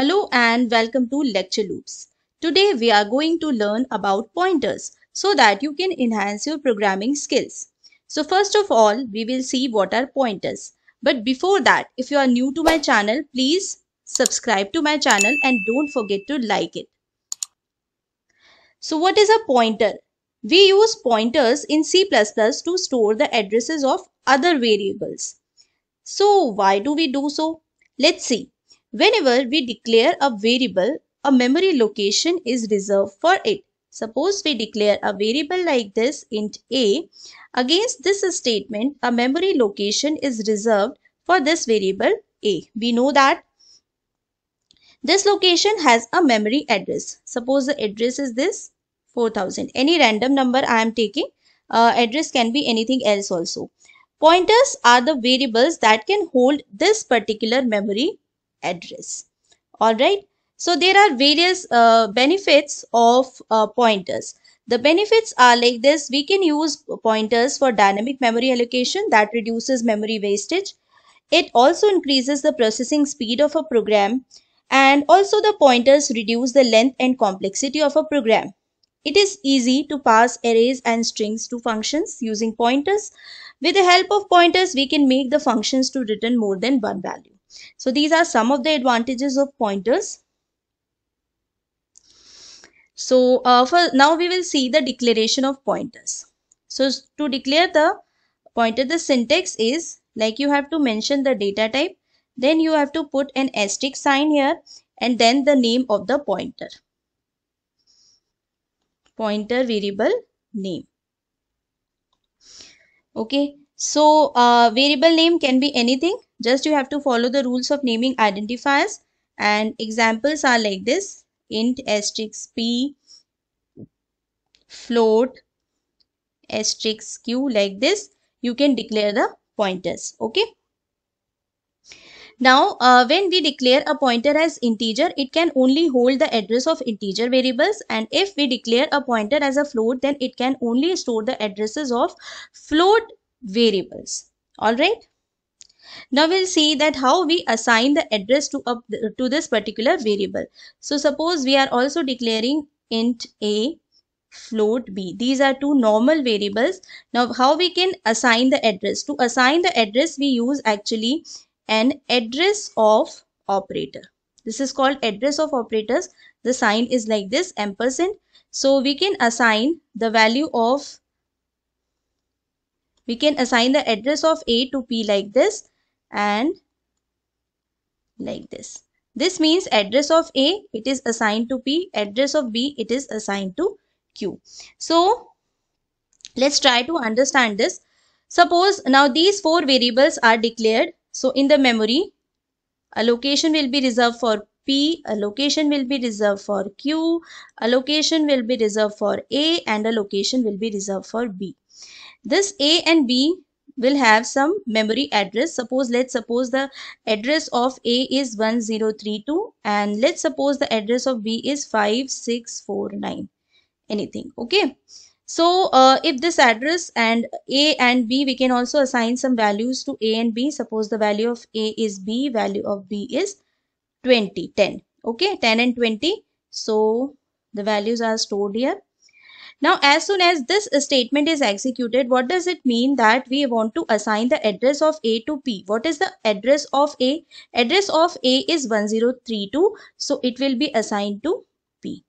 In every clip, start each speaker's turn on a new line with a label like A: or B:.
A: Hello and welcome to Lecture Loops. Today we are going to learn about pointers so that you can enhance your programming skills. So first of all, we will see what are pointers. But before that, if you are new to my channel, please subscribe to my channel and don't forget to like it. So what is a pointer? We use pointers in C++ to store the addresses of other variables. So why do we do so? Let's see. Whenever we declare a variable, a memory location is reserved for it. Suppose we declare a variable like this int a. Against this statement, a memory location is reserved for this variable a. We know that this location has a memory address. Suppose the address is this 4000. Any random number I am taking, uh, address can be anything else also. Pointers are the variables that can hold this particular memory address. All right. So there are various uh, benefits of uh, pointers. The benefits are like this. We can use pointers for dynamic memory allocation that reduces memory wastage. It also increases the processing speed of a program and also the pointers reduce the length and complexity of a program. It is easy to pass arrays and strings to functions using pointers. With the help of pointers, we can make the functions to return more than one value. So these are some of the advantages of pointers. So uh, for now we will see the declaration of pointers. So to declare the pointer, the syntax is like you have to mention the data type. Then you have to put an asterisk sign here and then the name of the pointer. Pointer variable name. Okay. So uh, variable name can be anything just you have to follow the rules of naming identifiers and examples are like this int asterisk p float asterisk q like this you can declare the pointers okay now uh, when we declare a pointer as integer it can only hold the address of integer variables and if we declare a pointer as a float then it can only store the addresses of float variables all right now we'll see that how we assign the address to, a, to this particular variable. So suppose we are also declaring int a float b these are two normal variables now how we can assign the address to assign the address we use actually an address of operator this is called address of operators the sign is like this ampersand so we can assign the value of we can assign the address of a to p like this and like this. This means address of A, it is assigned to P, address of B, it is assigned to Q. So, let's try to understand this. Suppose now these four variables are declared. So, in the memory, a location will be reserved for p, a location will be reserved for q, a location will be reserved for A and a location will be reserved for B. This A and B will have some memory address suppose let's suppose the address of a is 1032 and let's suppose the address of b is 5649 anything okay so uh, if this address and a and b we can also assign some values to a and b suppose the value of a is b value of b is 20 10 okay 10 and 20 so the values are stored here now as soon as this statement is executed, what does it mean that we want to assign the address of A to P? What is the address of A? Address of A is 1032. So it will be assigned to P.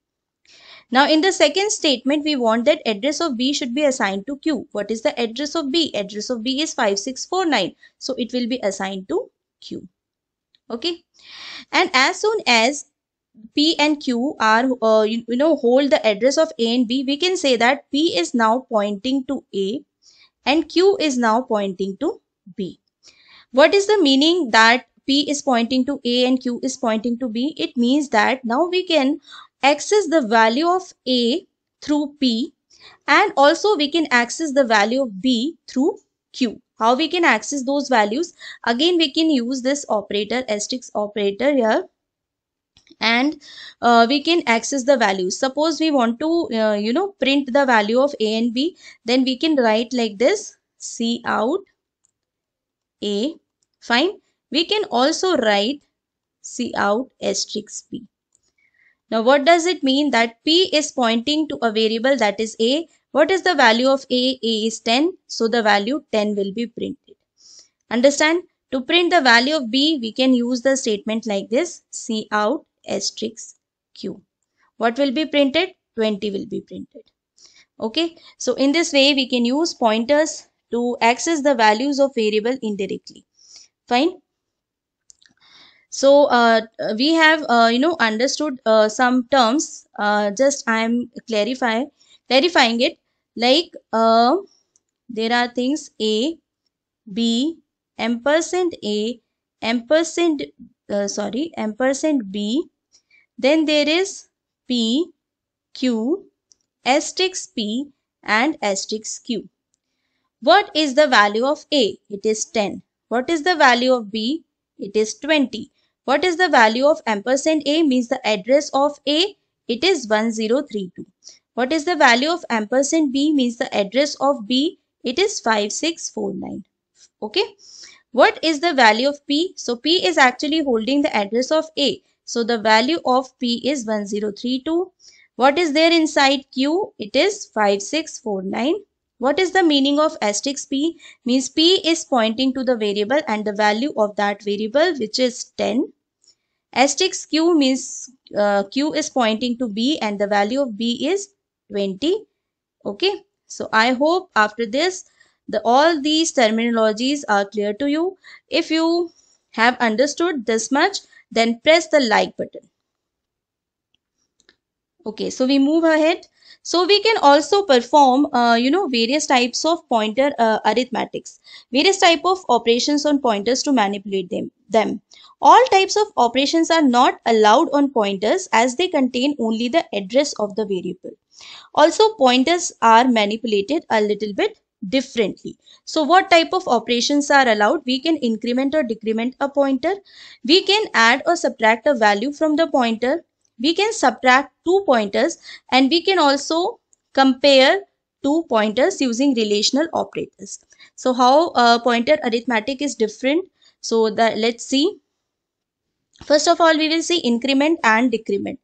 A: Now in the second statement, we want that address of B should be assigned to Q. What is the address of B? Address of B is 5649. So it will be assigned to Q. Okay. And as soon as P and Q are, uh, you, you know, hold the address of A and B, we can say that P is now pointing to A and Q is now pointing to B. What is the meaning that P is pointing to A and Q is pointing to B? It means that now we can access the value of A through P and also we can access the value of B through Q. How we can access those values? Again, we can use this operator, asterisk operator here and uh, we can access the values suppose we want to uh, you know print the value of a and b then we can write like this c out a fine we can also write c out asterisk p now what does it mean that p is pointing to a variable that is a what is the value of a a is 10 so the value 10 will be printed understand to print the value of b we can use the statement like this c out asterisk q what will be printed 20 will be printed okay so in this way we can use pointers to access the values of variable indirectly fine so uh, we have uh, you know understood uh, some terms uh, just i am clarify clarifying it like uh, there are things a b ampersand a ampersand uh, sorry ampersand b then there is P, Q, asterisk P and asterisk Q. What is the value of A? It is 10. What is the value of B? It is 20. What is the value of ampersand A means the address of A? It is 1032. What is the value of ampersand B means the address of B? It is 5649. Okay. What is the value of P? So P is actually holding the address of A. So the value of P is 1032. What is there inside Q? It is 5649. What is the meaning of asterisk P? Means P is pointing to the variable and the value of that variable which is 10. Asterisk Q means uh, Q is pointing to B and the value of B is 20. Okay. So I hope after this the, all these terminologies are clear to you. If you have understood this much, then press the like button. Okay, so we move ahead. So we can also perform, uh, you know, various types of pointer uh, arithmetics, various type of operations on pointers to manipulate them. them. All types of operations are not allowed on pointers as they contain only the address of the variable. Also, pointers are manipulated a little bit differently. So what type of operations are allowed? We can increment or decrement a pointer. We can add or subtract a value from the pointer. We can subtract two pointers and we can also compare two pointers using relational operators. So how uh, pointer arithmetic is different. So the, let's see. First of all, we will see increment and decrement.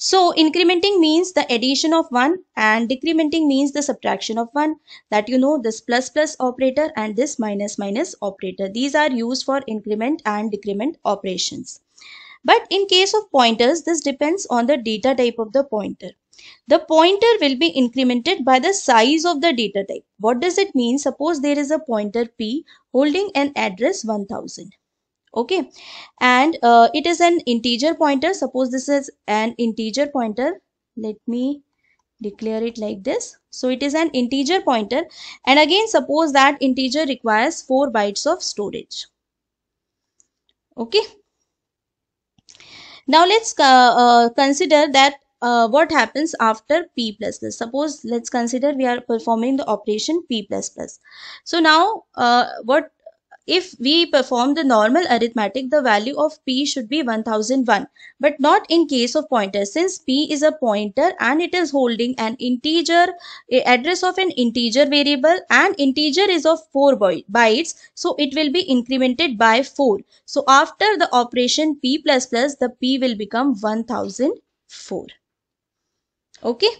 A: So incrementing means the addition of 1 and decrementing means the subtraction of 1 that you know this plus plus operator and this minus minus operator. These are used for increment and decrement operations. But in case of pointers, this depends on the data type of the pointer. The pointer will be incremented by the size of the data type. What does it mean? Suppose there is a pointer P holding an address 1000 okay and uh, it is an integer pointer suppose this is an integer pointer let me declare it like this so it is an integer pointer and again suppose that integer requires 4 bytes of storage okay now let's uh, uh, consider that uh, what happens after p++ plus plus. suppose let's consider we are performing the operation p++ plus plus. so now uh, what if we perform the normal arithmetic, the value of P should be 1001, but not in case of pointer since P is a pointer and it is holding an integer address of an integer variable and integer is of 4 bytes. So it will be incremented by 4. So after the operation P++, the P will become 1004. Okay.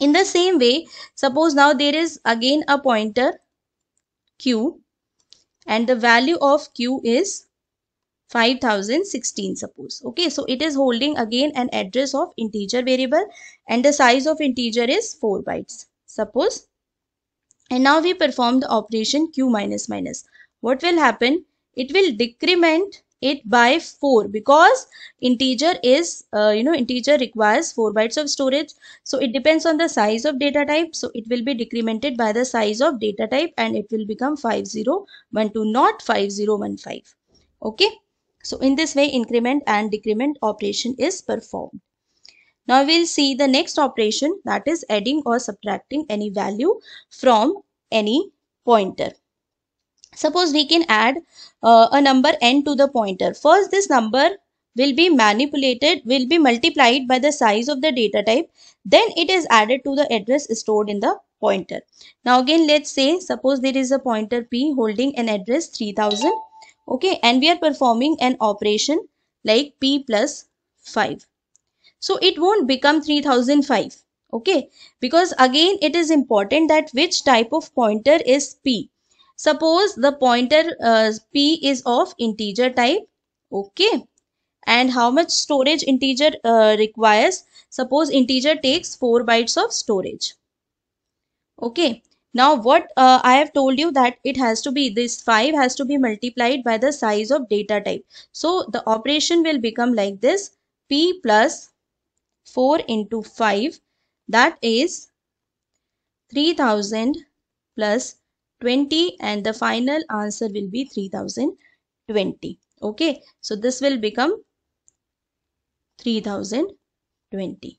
A: In the same way, suppose now there is again a pointer Q and the value of Q is 5016 suppose. Okay, so it is holding again an address of integer variable and the size of integer is 4 bytes suppose. And now we perform the operation Q minus minus. What will happen? It will decrement it by 4 because integer is uh, you know integer requires 4 bytes of storage so it depends on the size of data type so it will be decremented by the size of data type and it will become 5012 not 5015 okay so in this way increment and decrement operation is performed now we'll see the next operation that is adding or subtracting any value from any pointer Suppose we can add uh, a number n to the pointer. First, this number will be manipulated, will be multiplied by the size of the data type. Then it is added to the address stored in the pointer. Now again, let's say, suppose there is a pointer P holding an address 3000. Okay, and we are performing an operation like P plus 5. So it won't become 3005. Okay, because again, it is important that which type of pointer is P Suppose the pointer uh, P is of integer type. Okay. And how much storage integer uh, requires? Suppose integer takes 4 bytes of storage. Okay. Now what uh, I have told you that it has to be this 5 has to be multiplied by the size of data type. So the operation will become like this p plus 4 into 5 that is 3000 plus 20 and the final answer will be 3020 okay so this will become 3020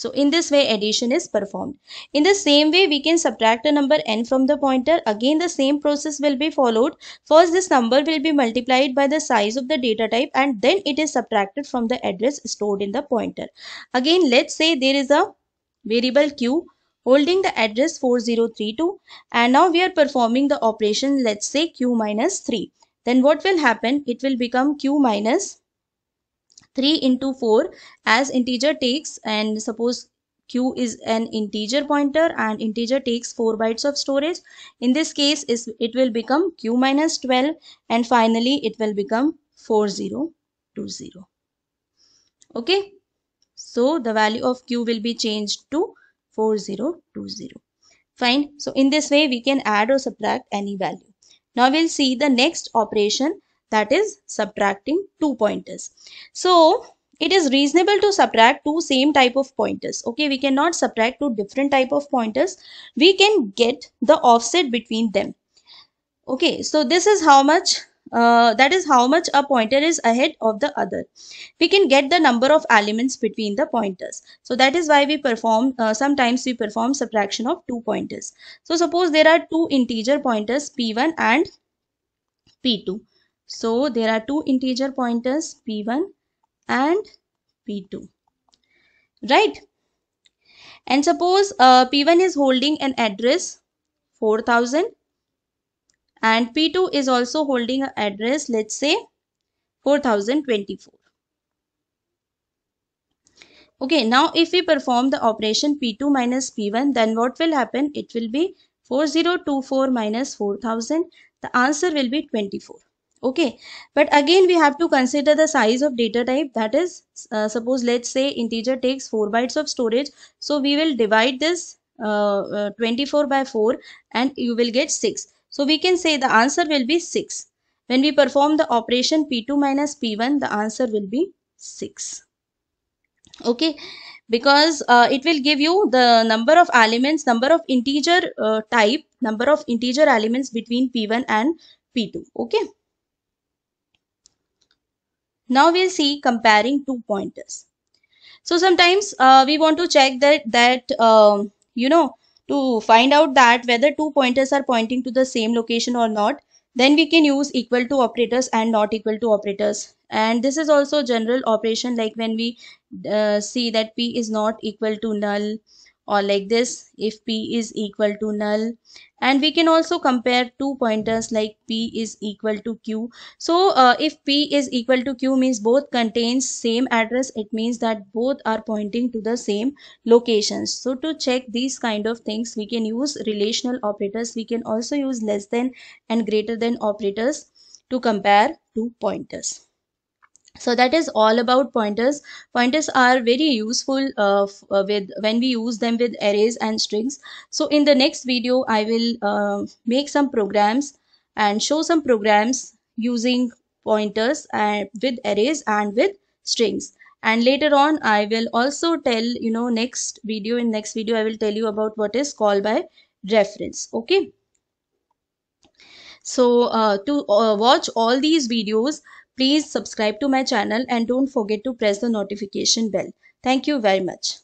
A: so in this way addition is performed. In the same way we can subtract a number n from the pointer. Again the same process will be followed. First this number will be multiplied by the size of the data type and then it is subtracted from the address stored in the pointer. Again let's say there is a variable q holding the address 4032 and now we are performing the operation let's say q minus 3 then what will happen it will become q minus 3 into 4 as integer takes and suppose q is an integer pointer and integer takes 4 bytes of storage in this case is it will become q minus 12 and finally it will become 4020 okay so the value of q will be changed to 4020 fine so in this way we can add or subtract any value now we'll see the next operation that is subtracting two pointers so it is reasonable to subtract two same type of pointers okay we cannot subtract two different type of pointers we can get the offset between them okay so this is how much uh, that is how much a pointer is ahead of the other. We can get the number of elements between the pointers. So that is why we perform, uh, sometimes we perform subtraction of two pointers. So suppose there are two integer pointers P1 and P2. So there are two integer pointers P1 and P2. Right? And suppose uh, P1 is holding an address 4000 and P2 is also holding an address let's say 4024. Okay, now if we perform the operation P2 minus P1 then what will happen? It will be 4024 minus 4000. The answer will be 24. Okay, but again we have to consider the size of data type that is uh, suppose let's say integer takes 4 bytes of storage. So we will divide this uh, uh, 24 by 4 and you will get 6. So we can say the answer will be 6. When we perform the operation P2 minus P1, the answer will be 6. Okay, because uh, it will give you the number of elements, number of integer uh, type, number of integer elements between P1 and P2. Okay. Now we'll see comparing two pointers. So sometimes uh, we want to check that, that um, you know, to find out that whether two pointers are pointing to the same location or not then we can use equal to operators and not equal to operators and this is also general operation like when we uh, see that p is not equal to null or like this if p is equal to null and we can also compare two pointers like p is equal to q so uh, if p is equal to q means both contains same address it means that both are pointing to the same locations so to check these kind of things we can use relational operators we can also use less than and greater than operators to compare two pointers so that is all about pointers pointers are very useful uh, uh, with when we use them with arrays and strings so in the next video i will uh, make some programs and show some programs using pointers and with arrays and with strings and later on i will also tell you know next video in next video i will tell you about what is called by reference okay so uh, to uh, watch all these videos Please subscribe to my channel and don't forget to press the notification bell. Thank you very much.